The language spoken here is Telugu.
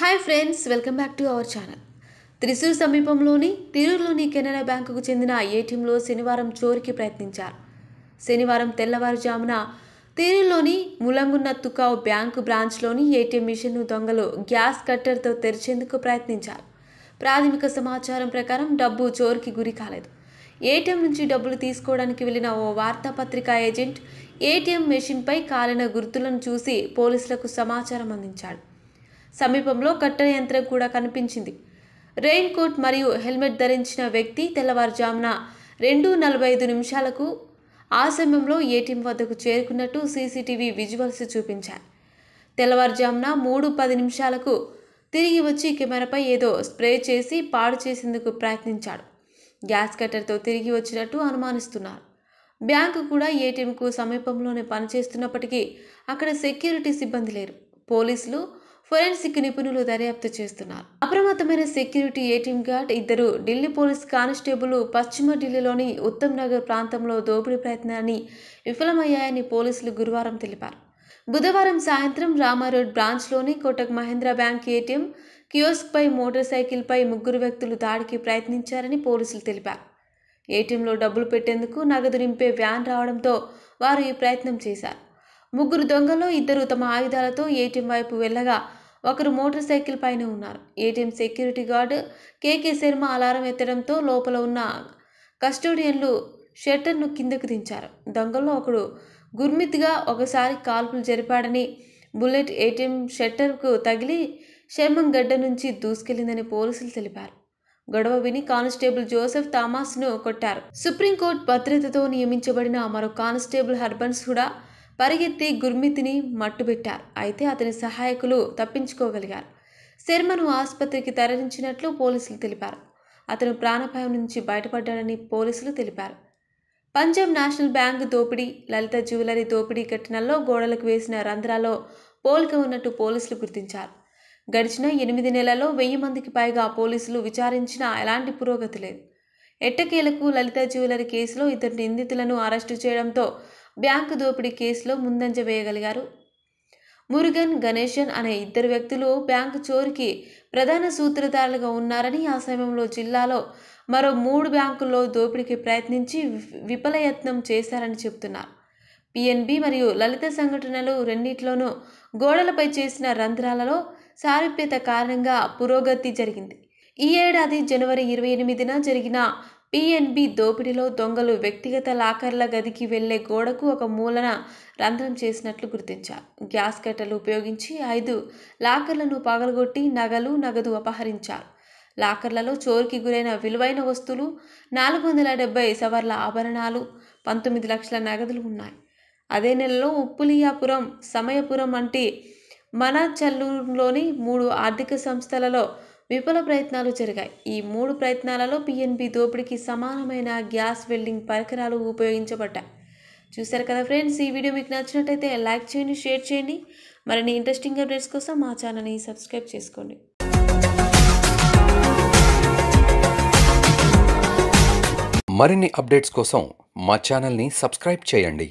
hi friends welcome back to our channel Thrissur సమీపంలోని తిరూరులోని కెనరా బ్యాంకుకు చెందిన ఏటీఎంలో శనివారం చోరికి ప్రయత్నించారు శనివారం తెల్లవారుజామున తిరూరులోని ములంగున్న తుకావ్ బ్యాంకు బ్రాంచ్లోని ఏటీఎం మిషన్ను దొంగలు గ్యాస్ కట్టర్తో తెరిచేందుకు ప్రయత్నించారు ప్రాథమిక సమాచారం ప్రకారం డబ్బు చోరికి గురి కాలేదు ఏటీఎం నుంచి డబ్బులు తీసుకోవడానికి వెళ్లిన ఓ వార్తాపత్రికా ఏజెంట్ ఏటీఎం మెషిన్పై కాలిన గుర్తులను చూసి పోలీసులకు సమాచారం అందించాడు సమీపంలో కట్టడి యంత్రం కూడా కనిపించింది రెయిన్ కోట్ మరియు హెల్మెట్ ధరించిన వ్యక్తి తెల్లవారుజామున రెండు నలభై ఐదు నిమిషాలకు ఆ సమయంలో ఏటీఎం వద్దకు చేరుకున్నట్టు సీసీటీవీ విజువల్స్ చూపించాయి తెల్లవారుజామున మూడు పది నిమిషాలకు తిరిగి వచ్చి కెమెరాపై ఏదో స్ప్రే చేసి పాడు చేసేందుకు ప్రయత్నించాడు గ్యాస్ కట్టర్తో తిరిగి వచ్చినట్టు అనుమానిస్తున్నారు బ్యాంకు కూడా ఏటీఎంకు సమీపంలోనే పనిచేస్తున్నప్పటికీ అక్కడ సెక్యూరిటీ సిబ్బంది లేరు పోలీసులు ఫోరెన్సిక్ నిపుణులు దర్యాప్తు చేస్తున్నారు అప్రమత్తమైన సెక్యూరిటీ ఏటీఎం గార్డ్ ఇద్దరు ఢిల్లీ పోలీస్ కానిస్టేబుల్ పశ్చిమ ఢిల్లీలోని ఉత్తమ్ నగర్ ప్రాంతంలో దోపిడీ ప్రయత్నాన్ని విఫలమయ్యాయని పోలీసులు గురువారం తెలిపారు బుధవారం సాయంత్రం రామారోడ్ బ్రాంచ్లోని కోటక్ మహేంద్ర బ్యాంక్ ఏటీఎం కియోస్క్పై మోటార్ సైకిల్పై ముగ్గురు వ్యక్తులు దాడికి ప్రయత్నించారని పోలీసులు తెలిపారు ఏటీఎంలో డబ్బులు పెట్టేందుకు నగదు నింపే వ్యాన్ రావడంతో వారు ఈ ప్రయత్నం చేశారు ముగ్గురు దొంగలో ఇద్దరు తమ ఆయుధాలతో ఏటీఎం వైపు వెళ్ళగా ఒకరు మోటార్ సైకిల్ పైన ఉన్నారు ATM security guard K K Sharma alarm ఎత్తడంతో లోపల ఉన్న కస్టోడియన్లు షట్టర్ను కిందకు దించారు దొంగల్లో ఒకడు గుర్మిత్గా ఒకసారి కాల్పులు జరిపాడని బుల్లెట్ ఏటీఎం షట్టర్కు తగిలి శర్మం గడ్డ నుంచి దూసుకెళ్లిందని పోలీసులు తెలిపారు గొడవ విని కానిస్టేబుల్ జోసెఫ్ థామాస్ను కొట్టారు సుప్రీంకోర్టు భద్రతతో నియమించబడిన మరో కానిస్టేబుల్ హర్బన్స్ కూడా పరిగెత్తి గుర్మితిని మట్టుబెట్టారు అయితే అతని సహాయకులు తప్పించుకోగలిగారు శర్మను ఆసుపత్రికి తరలించినట్లు పోలీసులు తెలిపారు అతను ప్రాణపాయం నుంచి బయటపడ్డాడని పోలీసులు తెలిపారు పంజాబ్ నేషనల్ బ్యాంక్ దోపిడీ లలిత జ్యువెలరీ దోపిడీ ఘటనల్లో గోడలకు వేసిన రంధ్రాల్లో పోలిక ఉన్నట్టు పోలీసులు గుర్తించారు గడిచిన ఎనిమిది నెలల్లో వెయ్యి మందికి పైగా పోలీసులు విచారించినా ఎలాంటి పురోగతి లేదు ఎట్టకేలకు లలిత జ్యువెలరీ కేసులో ఇద్దరు నిందితులను అరెస్టు చేయడంతో బ్యాంకు దోపిడీ కేసులో ముందంజ వేయగలిగారు మురుగన్ గణేశన్ అనే ఇద్దరు వ్యక్తులు బ్యాంకు చోరికి ప్రధాన సూత్రధారులుగా ఉన్నారని ఆ సమయంలో జిల్లాలో మరో మూడు బ్యాంకుల్లో దోపిడీకి ప్రయత్నించి విఫలయత్నం చేశారని చెబుతున్నారు పిఎన్బి మరియు లలిత సంఘటనలు రెండిట్లోనూ గోడలపై చేసిన రంధ్రాలలో సారూప్యత కారణంగా పురోగతి జరిగింది ఈ ఏడాది జనవరి ఇరవై ఎనిమిదిన జరిగిన పిఎన్బి దోపిడీలో దొంగలు వ్యక్తిగత లాకర్ల గదికి వెళ్లే గోడకు ఒక మూలన రంధ్రం చేసినట్లు గుర్తించారు గ్యాస్ కట్టలు ఉపయోగించి ఐదు లాకర్లను పగలగొట్టి నగలు నగదు అపహరించారు లాకర్లలో చోరికి గురైన విలువైన వస్తువులు నాలుగు వందల డెబ్బై సవర్ల ఆభరణాలు పంతొమ్మిది లక్షల నగదులు ఉన్నాయి అదే నెలలో ఉప్పులియాపురం సమయపురం వంటి మన చల్లూరులోని మూడు ఆర్థిక సంస్థలలో విఫల ప్రయత్నాలు జరిగాయి ఈ మూడు ప్రయత్నాలలో పిఎన్బి దోపిడీకి సమానమైన గ్యాస్ వెల్డింగ్ పరికరాలు ఉపయోగించబడ్డాయి చూశారు కదా ఫ్రెండ్స్ ఈ వీడియో మీకు నచ్చినట్టయితే లైక్ చేయండి షేర్ చేయండి మరిన్ని ఇంట్రెస్టింగ్ అప్డేట్స్ కోసం మా ఛానల్ని సబ్స్క్రైబ్ చేసుకోండి మరిన్ని అప్డేట్స్ కోసం మా ఛానల్ని సబ్స్క్రైబ్ చేయండి